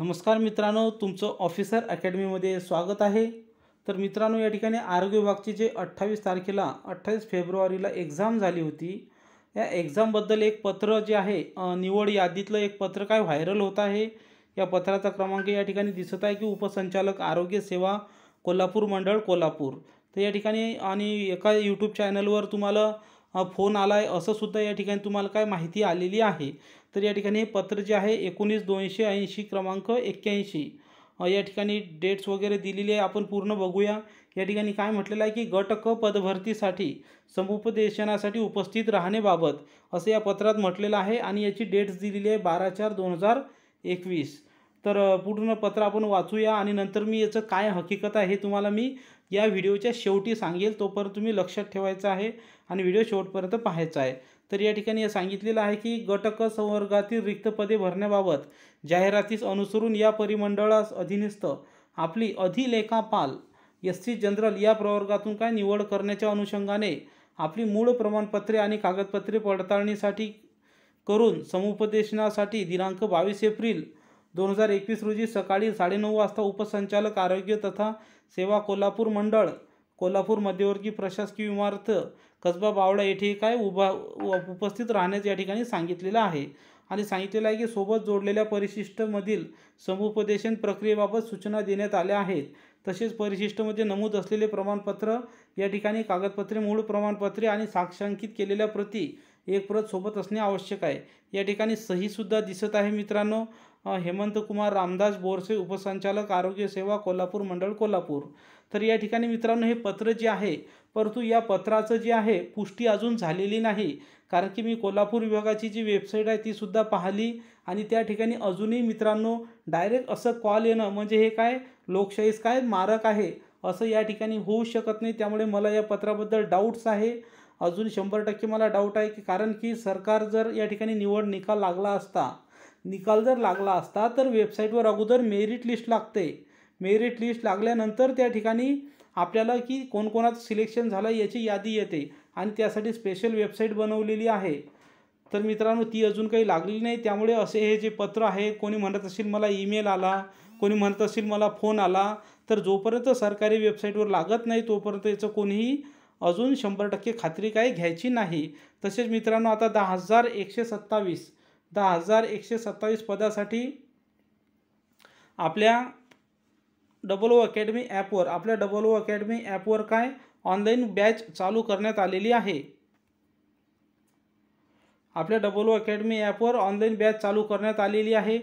नमस्कार मित्रांनो तुमचं ऑफिसर अकॅडमीमध्ये स्वागत आहे तर मित्रांनो या ठिकाणी आरोग्य विभागची जे अठ्ठावीस तारखेला अठ्ठावीस फेब्रुवारीला एक्झाम झाली होती या एक्झामबद्दल एक पत्र जे आहे निवड यादीतलं एक पत्र काय व्हायरल होत आहे या पत्राचा क्रमांक या ठिकाणी दिसत आहे की उपसंचालक आरोग्य सेवा कोल्हापूर मंडळ कोल्हापूर तर या ठिकाणी आणि एका यूट्यूब चॅनलवर तुम्हाला फोन आला आहे असंसुद्धा या ठिकाणी तुम्हाला काय माहिती आलेली आहे तर या ठिकाणी हे पत्र जे आहे एकोणीस दोनशे ऐंशी क्रमांक एक्क्याऐंशी या ठिकाणी डेट्स वगैरे दिलेली आहे आपण पूर्ण बघूया या ठिकाणी काय म्हटलेलं आहे की गट क पदभरतीसाठी समुपदेशनासाठी उपस्थित राहण्याबाबत असं या पत्रात म्हटलेलं आहे आणि याची डेट्स दिलेली आहे बारा चार दोन हजार एकवीस तर पूर्ण पत्र आपण वाचूया आणि नंतर मी याचं काय हकीकत आहे हे तुम्हाला मी या व्हिडिओच्या शेवटी सांगेल तोपर्यंत तुम्ही लक्षात ठेवायचं आहे आणि व्हिडिओ शेवटपर्यंत पाहायचा आहे तर या ठिकाणी हे सांगितलेलं आहे की गटक संवर्गातील रिक्त पदे भरण्याबाबत जाहिरातीस अनुसरून या परिमंडळास अधीनस्थ आपली अधिलेखापाल एस सी जनरल या प्रवर्गातून काय निवड करण्याच्या अनुषंगाने आपली मूळ प्रमाणपत्रे आणि कागदपत्रे पडताळणीसाठी करून समुपदेशनासाठी दिनांक बावीस एप्रिल दोन हजार एकवीस रोजी सकाळी साडेनऊ वाजता उपसंचालक आरोग्य तथा सेवा कोल्हापूर मंडळ कोल्हापूर मध्यवर्गीय प्रशासकीय इमारत कसबा बावडा येथे काय उभा उपस्थित राहण्यास या ठिकाणी सांगितलेलं आहे आणि सांगितलेलं आहे की सोबत जोडलेल्या परिशिष्टमधील समुपदेशन प्रक्रियेबाबत सूचना देण्यात आल्या आहेत तसेच परिशिष्टमध्ये नमूद असलेले प्रमाणपत्र या ठिकाणी कागदपत्रे मूळ प्रमाणपत्रे आणि साक्षांकित केलेल्या प्रती एक प्रत सोबत असणे आवश्यक आहे या ठिकाणी सहीसुद्धा दिसत आहे मित्रांनो हेमंत कुमार रामदास बोरसे उपसंचालक आरोग्य सेवा कोल्हापूर मंडळ कोल्हापूर तर या ठिकाणी मित्रांनो हे पत्र जे आहे परंतु या पत्राचं जे आहे पुष्टी अजून झालेली नाही कारण की मी कोल्हापूर विभागाची जी वेबसाईट आहे तीसुद्धा पाहिली आणि त्या ठिकाणी अजूनही मित्रांनो डायरेक्ट असं कॉल येणं म्हणजे हे काय लोकशाहीस काय मारक आहे असं या ठिकाणी होऊ शकत नाही त्यामुळे मला या पत्राबद्दल डाऊट्स आहे अजून शंभर टक्के मला डाऊट आहे की कारण की सरकार जर या ठिकाणी निवड निकाल लागला असता निकाल जर लागला असता तर वेबसाईटवर अगोदर मेरिट लिस्ट लागते मेरिट लिस्ट लागल्यानंतर त्या ठिकाणी आपल्याला की कोणकोणाचं सिलेक्शन झालं याची यादी येते आणि त्यासाठी स्पेशल वेबसाईट बनवलेली आहे तर मित्रांनो ती अजून काही लागली नाही त्यामुळे असे हे जे पत्र आहे कोणी म्हणत असेल मला ईमेल आला कोणी म्हणत असेल मला फोन आला तर जोपर्यंत सरकारी वेबसाईटवर लागत नाही तोपर्यंत याचं कोणीही अजून शंभर टक्के खात्री काही घ्यायची नाही तसेच मित्रांनो आता दहा हजार एकशे सत्तावीस दहा हजार एकशे सत्तावीस पदासाठी आपल्या डबल ओ अकॅडमी ॲपवर आपल्या डबल ओ अकॅडमी ॲपवर काय ऑनलाईन बॅच चालू करण्यात आलेली आहे आपल्या डबल ओ अकॅडमी ॲपवर ऑनलाईन बॅच चालू करण्यात आलेली आहे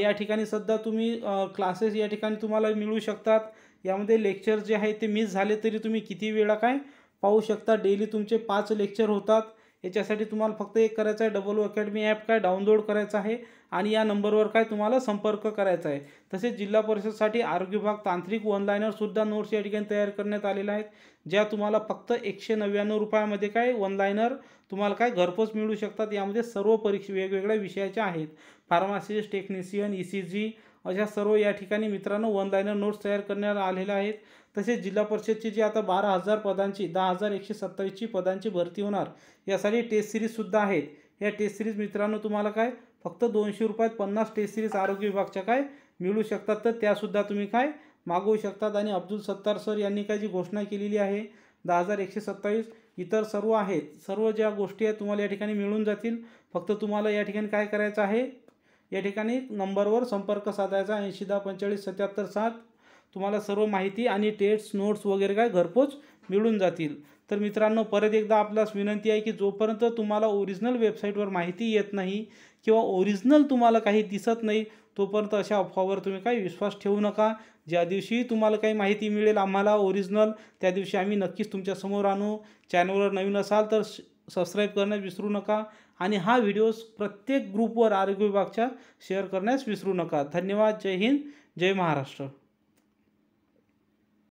या ठिकाणी सध्या तुम्ही क्लासेस या ठिकाणी तुम्हाला मिळू शकतात यामध्ये लेक्चर जे आहे ते मिस झाले तरी तुम्ही किती वेळा काय पाहू शकता डेली तुमचे पाच लेक्चर होतात याच्यासाठी तुम्हाला फक्त एक करायचं आहे डबल अकॅडमी ॲप काय डाउनलोड करायचं आहे आणि या नंबरवर काय तुम्हाला संपर्क करायचा आहे तसेच जिल्हा परिषदसाठी आरोग्य विभाग तांत्रिक वनलायनरसुद्धा नोट्स या ठिकाणी तयार करण्यात आलेल्या आहेत ज्या तुम्हाला फक्त एकशे नव्याण्णव रुपयामध्ये काय लायनर तुम्हाला काय घरपोच मिळू शकतात यामध्ये सर्व परीक्षा वेगवेगळ्या विषयाच्या आहेत pharmacist technician E C G अशा सर्व या ठिकाणी मित्रांनो वन नोट्स तयार करण्यात आलेल्या आहेत तसेच जिल्हा परिषदची जी आता बारा हजार पदांची दहा हजार एकशे सत्तावीसची पदांची भरती होणार यासाठी टेस्ट सिरीजसुद्धा आहेत या टेस्ट सिरीज मित्रांनो तुम्हाला काय फक्त दोनशे रुपयात पन्नास टेस्ट सिरीज आरोग्य विभागच्या काय मिळू शकतात तर त्यासुद्धा तुम्ही काय मागवू शकतात आणि अब्दुल सत्तार सर यांनी काय जी घोषणा केलेली आहे दहा हजार एकशे सत्तावीस इतर सर्व आहेत सर्व ज्या गोष्टी आहेत तुम्हाला या ठिकाणी मिळून जातील फक्त तुम्हाला या ठिकाणी काय करायचं आहे या ठिकाणी नंबरवर संपर्क साधायचा ऐंशी दहा पंचेचाळीस सत्याहत्तर सात तुम्हाला सर्व माहिती आणि टेस्ट नोट्स वगैरे काय घरपोच मिळून जातील तर मित्रांनो परत एकदा आपल्यास विनंती आहे की जोपर्यंत तुम्हाला ओरिजिनल वेबसाईटवर माहिती येत नाही किंवा ओरिजिनल तुम्हाला काही दिसत नाही तोपर्यंत अशा अफवावर तुम्ही काही विश्वास ठेवू नका ज्या दिवशी तुम्हाला काही माहिती मिळेल आम्हाला ओरिजिनल त्या दिवशी आम्ही नक्कीच तुमच्यासमोर आणू चॅनलवर नवीन असाल तर सबस्क्राईब करण्यास विसरू नका आणि हा व्हिडिओ प्रत्येक ग्रुपवर आरोग्य विभागच्या शेअर करण्यास विसरू नका धन्यवाद जय हिंद जय महाराष्ट्र